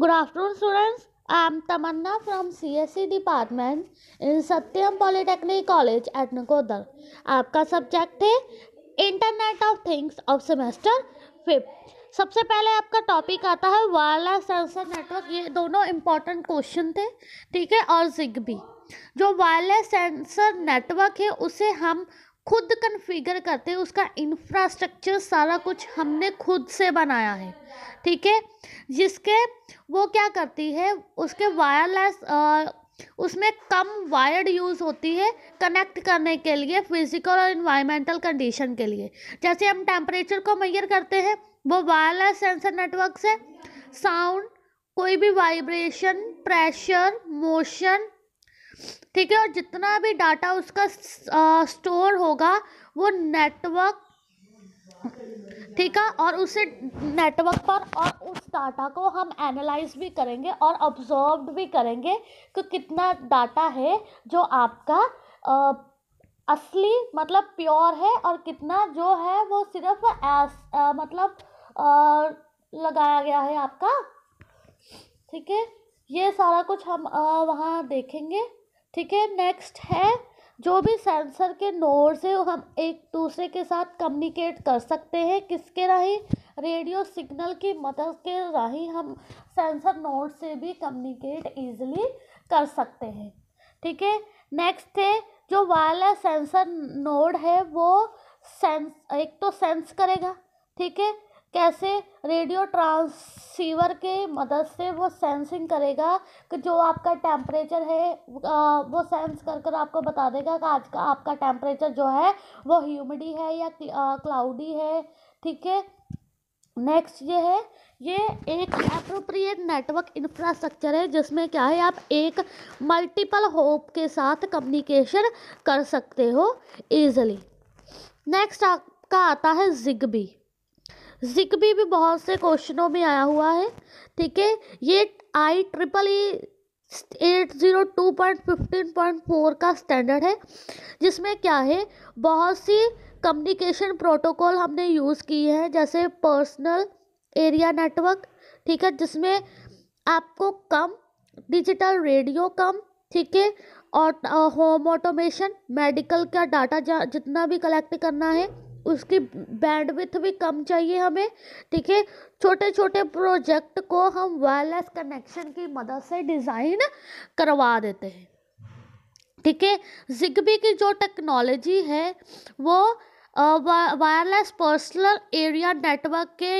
good afternoon students I am Tamanna from C S C department in Satyam polytechnic college at Nakodar आपका subject है internet of things of semester fifth सबसे पहले आपका topic आता है wireless sensor network ये दोनों इम्पॉर्टेंट क्वेश्चन थे ठीक है और जिग भी जो वायरलेस सेंसर नेटवर्क है उसे हम खुद कन्फिगर करते हैं उसका इंफ्रास्ट्रक्चर सारा कुछ हमने खुद से बनाया है ठीक है जिसके वो क्या करती है उसके वायरलेस उसमें कम वायर्ड यूज़ होती है कनेक्ट करने के लिए फिजिकल और इन्वायरमेंटल कंडीशन के लिए जैसे हम टेम्परेचर को मैयर करते हैं वो वायरलेस सेंसर नेटवर्क से साउंड कोई भी वाइब्रेशन प्रेशर मोशन ठीक है और जितना भी डाटा उसका स्टोर होगा वो नेटवर्क ठीक है और उसे नेटवर्क पर और उस डाटा को हम एनालाइज भी करेंगे और ऑब्जॉर्व भी करेंगे कि कितना डाटा है जो आपका आ, असली मतलब प्योर है और कितना जो है वो सिर्फ एस मतलब आ, लगाया गया है आपका ठीक है ये सारा कुछ हम वहाँ देखेंगे ठीक है नेक्स्ट है जो भी सेंसर के नोड से हम एक दूसरे के साथ कम्युनिकेट कर सकते हैं किसके राही रेडियो सिग्नल की मदद के राही हम सेंसर नोड से भी कम्युनिकेट ईजिली कर सकते हैं ठीक है नेक्स्ट है जो वायरलेस सेंसर नोड है वो सेंस एक तो सेंस करेगा ठीक है कैसे रेडियो ट्रांस सीवर के मदद से वो सेंसिंग करेगा कि जो आपका टेम्परेचर है वो सेंस कर कर आपको बता देगा कि आज का आपका टेम्परेचर जो है वो ह्यूमिडी है या क्लाउडी है ठीक है नेक्स्ट ये है ये एक अप्रोप्रिएट नेटवर्क इंफ्रास्ट्रक्चर है जिसमें क्या है आप एक मल्टीपल होप के साथ कम्युनिकेशन कर सकते हो ईज़ली नेक्स्ट आपका आता है जिगबी जिकबी भी बहुत से क्वेश्चनों में आया हुआ है ठीक है ये I triple E eight zero two point fifteen point four का स्टैंडर्ड है जिसमें क्या है बहुत सी कम्युनिकेशन प्रोटोकॉल हमने यूज़ की है जैसे पर्सनल एरिया नेटवर्क ठीक है जिसमें आपको कम डिजिटल रेडियो कम ठीक है और होम ऑटोमेशन मेडिकल का डाटा जितना भी कलेक्ट करना है उसकी बैंडविथ भी कम चाहिए हमें ठीक है छोटे छोटे प्रोजेक्ट को हम वायरलेस कनेक्शन की मदद से डिज़ाइन करवा देते हैं ठीक है जिगबी की जो टेक्नोलॉजी है वो वायरलेस पर्सनल एरिया नेटवर्क के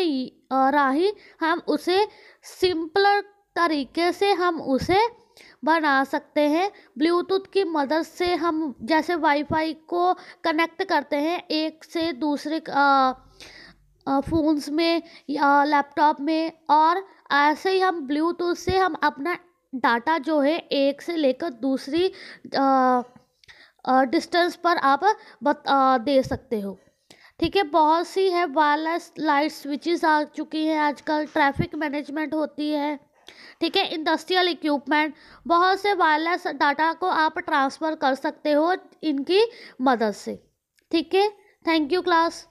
राही हम उसे सिंपलर तरीके से हम उसे बना सकते हैं ब्लूटूथ की मदद से हम जैसे वाईफाई को कनेक्ट करते हैं एक से दूसरे फ़ोन्स में या लैपटॉप में और ऐसे ही हम ब्लूटूथ से हम अपना डाटा जो है एक से लेकर दूसरी डिस्टेंस पर आप बत, आ, दे सकते हो ठीक है बहुत सी है वायरलेस लाइट स्विचेस आ चुकी हैं आजकल ट्रैफिक मैनेजमेंट होती है ठीक है इंडस्ट्रियल इक्विपमेंट बहुत से वायरलेस डाटा को आप ट्रांसफ़र कर सकते हो इनकी मदद से ठीक है थैंक यू क्लास